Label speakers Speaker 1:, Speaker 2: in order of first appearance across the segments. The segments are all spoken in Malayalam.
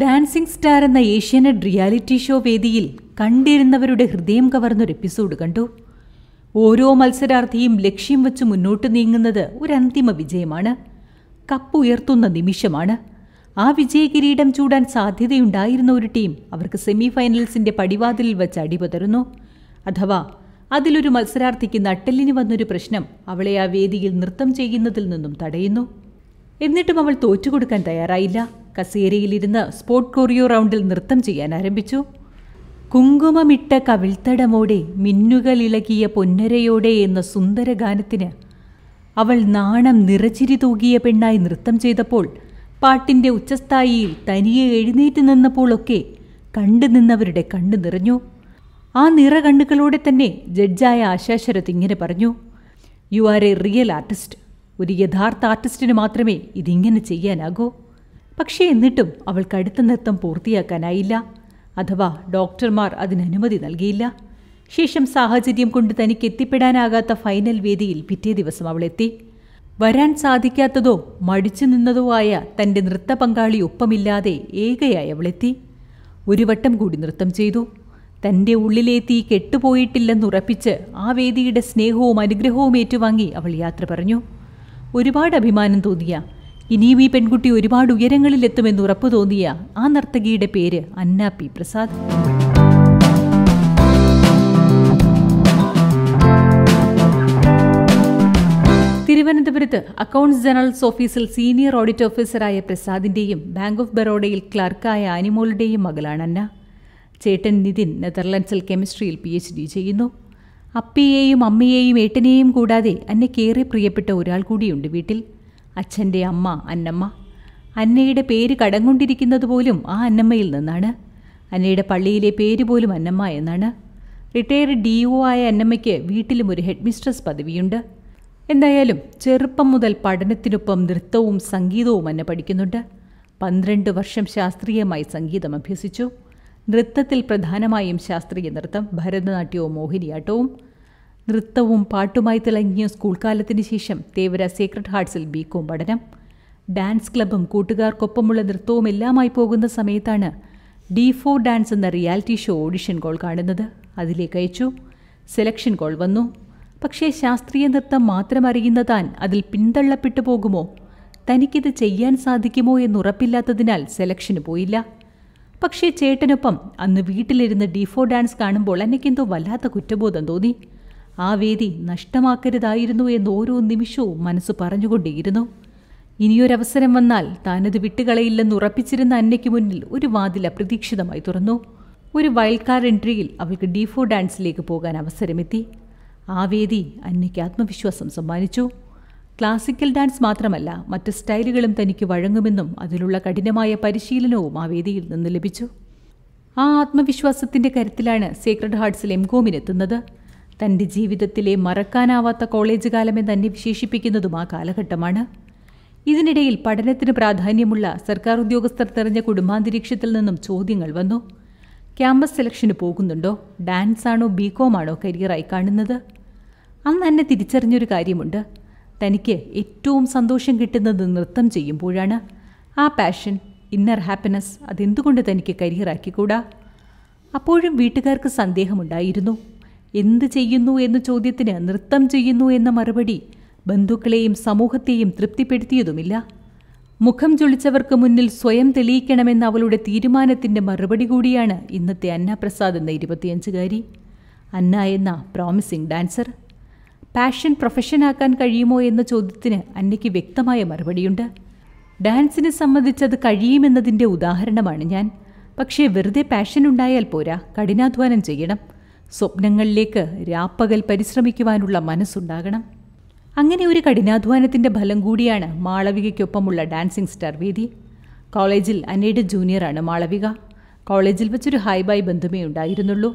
Speaker 1: ഡാൻസിംഗ് സ്റ്റാർ എന്ന ഏഷ്യാനെറ്റ് റിയാലിറ്റി ഷോ വേദിയിൽ കണ്ടിരുന്നവരുടെ ഹൃദയം കവർന്നൊരു എപ്പിസോഡ് കണ്ടു ഓരോ മത്സരാർത്ഥിയും ലക്ഷ്യം വെച്ച് മുന്നോട്ട് നീങ്ങുന്നത് ഒരു അന്തിമ വിജയമാണ് കപ്പ് ഉയർത്തുന്ന നിമിഷമാണ് ആ വിജയകിരീടം ചൂടാൻ സാധ്യതയുണ്ടായിരുന്ന ഒരു ടീം അവർക്ക് സെമി ഫൈനൽസിന്റെ പടിവാതിലിൽ വെച്ച് അടിപതരുന്നു അഥവാ അതിലൊരു മത്സരാർത്ഥിക്ക് നട്ടെല്ലിന് വന്നൊരു പ്രശ്നം അവളെ ആ വേദിയിൽ നൃത്തം ചെയ്യുന്നതിൽ നിന്നും തടയുന്നു എന്നിട്ടും അവൾ തോറ്റുകൊടുക്കാൻ തയ്യാറായില്ല കസേരയിലിരുന്ന് സ്പോർട്ട് കൊറിയോ റൗണ്ടിൽ നൃത്തം ചെയ്യാൻ ആരംഭിച്ചു കുങ്കുമമിട്ട കവിൾത്തടമോടെ മിന്നുകളിളകിയ പൊന്നരയോടെ എന്ന സുന്ദര ഗാനത്തിന് അവൾ നാണം നിറച്ചിരി തൂകിയ പെണ്ണായി നൃത്തം ചെയ്തപ്പോൾ പാട്ടിൻ്റെ ഉച്ചസ്ഥായിയിൽ തനിയെ എഴുന്നേറ്റ് നിന്നപ്പോഴൊക്കെ കണ്ടു നിന്നവരുടെ കണ്ണു നിറഞ്ഞു ആ നിറ കണ്ണുകളോടെ തന്നെ ജഡ്ജായ ആശാശരത് ഇങ്ങനെ പറഞ്ഞു you are A real artist ഒരു യഥാർത്ഥ ആർട്ടിസ്റ്റിന് മാത്രമേ ഇതിങ്ങനെ ചെയ്യാനാകൂ പക്ഷേ എന്നിട്ടും അവൾക്ക് അടുത്ത നൃത്തം പൂർത്തിയാക്കാനായില്ല അഥവാ ഡോക്ടർമാർ അതിന് അനുമതി നൽകിയില്ല ശേഷം സാഹചര്യം കൊണ്ട് തനിക്ക് എത്തിപ്പെടാനാകാത്ത ഫൈനൽ വേദിയിൽ പിറ്റേ ദിവസം അവൾ എത്തി വരാൻ സാധിക്കാത്തതോ മടിച്ചു നിന്നതോ ആയ തൻ്റെ നൃത്ത പങ്കാളി ഒപ്പമില്ലാതെ ഏകയായി അവളെത്തി ഒരു വട്ടം കൂടി നൃത്തം ചെയ്തു തൻ്റെ ഉള്ളിലെ തീ കെട്ടുപോയിട്ടില്ലെന്നുറപ്പിച്ച് ആ വേദിയുടെ സ്നേഹവും അനുഗ്രഹവും ഏറ്റുവാങ്ങി അവൾ യാത്ര പറഞ്ഞു ഒരുപാട് അഭിമാനം തോന്നിയ ഇനിയും ഈ പെൺകുട്ടി ഒരുപാട് എത്തുമെന്ന് ഉറപ്പു തോന്നിയ ആ നർത്തകിയുടെ പേര് അന്ന പി പ്രസാദ് തിരുവനന്തപുരത്ത് അക്കൗണ്ട്സ് ജനറൽസ് ഓഫീസിൽ സീനിയർ ഓഡിറ്റ് ഓഫീസറായ പ്രസാദിന്റെയും ബാങ്ക് ഓഫ് ബറോഡയിൽ ക്ലർക്കായ അനിമോളുടെയും മകളാണ് അന്ന ചേട്ടൻ നിതിൻ നെതർലൻഡ്സിൽ കെമിസ്ട്രിയിൽ പി എച്ച് ഡി ചെയ്യുന്നു അപ്പിയെയും അമ്മയെയും ഏട്ടനെയും കൂടാതെ അന്നയ്ക്കേറെ പ്രിയപ്പെട്ട ഒരാൾ കൂടിയുണ്ട് വീട്ടിൽ അച്ഛൻ്റെ അമ്മ അന്നമ്മ അന്നയുടെ പേര് കടം പോലും ആ അന്നമ്മയിൽ നിന്നാണ് അന്നയുടെ പള്ളിയിലെ പേര് പോലും അന്നമ്മ എന്നാണ് റിട്ടയർഡ് ഡി ഒ ആയ അന്നമ്മയ്ക്ക് വീട്ടിലും ഒരു ഹെഡ് മിസ്ട്രസ് പദവിയുണ്ട് എന്തായാലും ചെറുപ്പം മുതൽ പഠനത്തിനൊപ്പം നൃത്തവും സംഗീതവും അന്ന പഠിക്കുന്നുണ്ട് പന്ത്രണ്ട് വർഷം ശാസ്ത്രീയമായി സംഗീതം അഭ്യസിച്ചു നൃത്തത്തിൽ പ്രധാനമായും ശാസ്ത്രീയ നൃത്തം ഭരതനാട്യവും മോഹിനിയാട്ടവും നൃത്തവും പാട്ടുമായി തിളങ്ങിയ സ്കൂൾ കാലത്തിന് ശേഷം തേവര സീക്രട്ട് ഹാർട്സിൽ ബി കോം പഠനം ഡാൻസ് ക്ലബും കൂട്ടുകാർക്കൊപ്പമുള്ള നൃത്തവും എല്ലാമായി പോകുന്ന സമയത്താണ് ഡി ഫോർ ഡാൻസ് എന്ന റിയാലിറ്റി ഷോ ഓഡിഷൻ കോൾ കാണുന്നത് അതിലേക്ക് അയച്ചു സെലക്ഷൻ കോൾ വന്നു പക്ഷേ ശാസ്ത്രീയ നൃത്തം മാത്രം അറിയുന്ന താൻ അതിൽ പിന്തള്ളപ്പെട്ടു പോകുമോ തനിക്കിത് ചെയ്യാൻ സാധിക്കുമോ എന്നുറപ്പില്ലാത്തതിനാൽ സെലക്ഷന് പോയില്ല പക്ഷേ ചേട്ടനൊപ്പം അന്ന് വീട്ടിലിരുന്ന് ഡി ഫോർ ഡാൻസ് കാണുമ്പോൾ എനിക്കെന്തോ വല്ലാത്ത കുറ്റബോധം തോന്നി ആ വേദി നഷ്ടമാക്കരുതായിരുന്നു എന്ന് ഓരോ നിമിഷവും മനസ്സ് പറഞ്ഞുകൊണ്ടേയിരുന്നു ഇനിയൊരവസരം വന്നാൽ താനത് വിട്ടുകളയില്ലെന്ന് ഉറപ്പിച്ചിരുന്ന അന്നയ്ക്ക് മുന്നിൽ ഒരു വാതിൽ അപ്രതീക്ഷിതമായി തുറന്നു ഒരു വയൽക്കാർ എൻട്രിയിൽ അവൾക്ക് ഡിഫോ ഡാൻസിലേക്ക് പോകാൻ അവസരമെത്തി ആ വേദി അന്നയ്ക്ക് ആത്മവിശ്വാസം സമ്മാനിച്ചു ക്ലാസിക്കൽ ഡാൻസ് മാത്രമല്ല മറ്റ് സ്റ്റൈലുകളും തനിക്ക് വഴങ്ങുമെന്നും അതിലുള്ള കഠിനമായ പരിശീലനവും ആ വേദിയിൽ നിന്ന് ലഭിച്ചു ആ ആത്മവിശ്വാസത്തിൻ്റെ കരുത്തിലാണ് സീക്രട്ട് ഹാർട്സിൽ എംകോമിനെത്തുന്നത് തൻ്റെ ജീവിതത്തിലെ മറക്കാനാവാത്ത കോളേജ് കാലമെന്ന് തന്നെ വിശേഷിപ്പിക്കുന്നതും ആ കാലഘട്ടമാണ് ഇതിനിടയിൽ പഠനത്തിന് പ്രാധാന്യമുള്ള സർക്കാർ ഉദ്യോഗസ്ഥർ തെരഞ്ഞ കുടുംബാന്തരീക്ഷത്തിൽ നിന്നും ചോദ്യങ്ങൾ വന്നു ക്യാമ്പസ് സെലക്ഷന് പോകുന്നുണ്ടോ ഡാൻസ് ആണോ ബികോം ആണോ കരിയറായി കാണുന്നത് അന്ന് തന്നെ തിരിച്ചറിഞ്ഞൊരു കാര്യമുണ്ട് തനിക്ക് ഏറ്റവും സന്തോഷം കിട്ടുന്നത് നൃത്തം ചെയ്യുമ്പോഴാണ് ആ പാഷൻ ഇന്നർ ഹാപ്പിനെസ് അതെന്തുകൊണ്ട് തനിക്ക് കരിയറാക്കിക്കൂടാ അപ്പോഴും വീട്ടുകാർക്ക് സന്ദേഹമുണ്ടായിരുന്നു എന്ത് ചെയ്യുന്നു എന്ന ചോദ്യത്തിന് നൃത്തം ചെയ്യുന്നു എന്ന മറുപടി ബന്ധുക്കളെയും സമൂഹത്തെയും തൃപ്തിപ്പെടുത്തിയതുമില്ല മുഖം ചുളിച്ചവർക്ക് മുന്നിൽ സ്വയം തെളിയിക്കണമെന്ന അവളുടെ തീരുമാനത്തിന്റെ മറുപടി കൂടിയാണ് ഇന്നത്തെ അന്നാപ്രസാദ് എന്ന ഇരുപത്തിയഞ്ചുകാരി അന്ന എന്ന പ്രോമിസിംഗ് ഡാൻസർ പാഷൻ പ്രൊഫഷനാക്കാൻ കഴിയുമോ എന്ന ചോദ്യത്തിന് അന്നയ്ക്ക് വ്യക്തമായ മറുപടിയുണ്ട് ഡാൻസിനെ സംബന്ധിച്ചത് കഴിയുമെന്നതിൻ്റെ ഉദാഹരണമാണ് ഞാൻ പക്ഷേ വെറുതെ പാഷൻ ഉണ്ടായാൽ പോരാ കഠിനാധ്വാനം ചെയ്യണം സ്വപ്നങ്ങളിലേക്ക് രാപ്പകൽ പരിശ്രമിക്കുവാനുള്ള മനസ്സുണ്ടാകണം അങ്ങനെ ഒരു കഠിനാധ്വാനത്തിൻ്റെ ഫലം കൂടിയാണ് മാളവികയ്ക്കൊപ്പമുള്ള ഡാൻസിങ് സ്റ്റാർ വേദി കോളേജിൽ അനേഡ് ജൂനിയറാണ് മാളവിക കോളേജിൽ വെച്ചൊരു ഹൈ ബൈ ബന്ധമേ ഉണ്ടായിരുന്നുള്ളൂ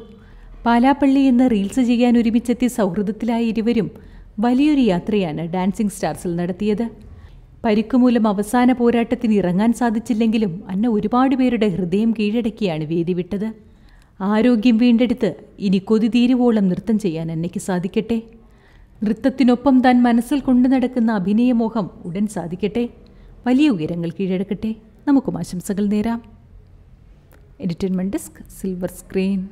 Speaker 1: പാലാപ്പള്ളി എന്ന റീൽസ് ചെയ്യാൻ ഒരുമിച്ചെത്തിയ സൗഹൃദത്തിലായ ഇരുവരും വലിയൊരു യാത്രയാണ് ഡാൻസിങ് സ്റ്റാർസിൽ നടത്തിയത് പരിക്കുമൂലം അവസാന പോരാട്ടത്തിന് ഇറങ്ങാൻ സാധിച്ചില്ലെങ്കിലും അന്ന ഒരുപാട് പേരുടെ ഹൃദയം കീഴടക്കിയാണ് വേദി വിട്ടത് ആരോഗ്യം വീണ്ടെടുത്ത് ഇനി കൊതി തീരുവോളം നൃത്തം ചെയ്യാൻ അന്നയ്ക്ക് സാധിക്കട്ടെ നൃത്തത്തിനൊപ്പം താൻ മനസ്സിൽ കൊണ്ടു നടക്കുന്ന അഭിനയമോഹം ഉടൻ സാധിക്കട്ടെ വലിയ ഉയരങ്ങൾ കീഴടക്കട്ടെ നമുക്കും ആശംസകൾ നേരാം എൻ്റർടൈൻമെൻറ്റ് ഡെസ്ക് സിൽവർ സ്ക്രീൻ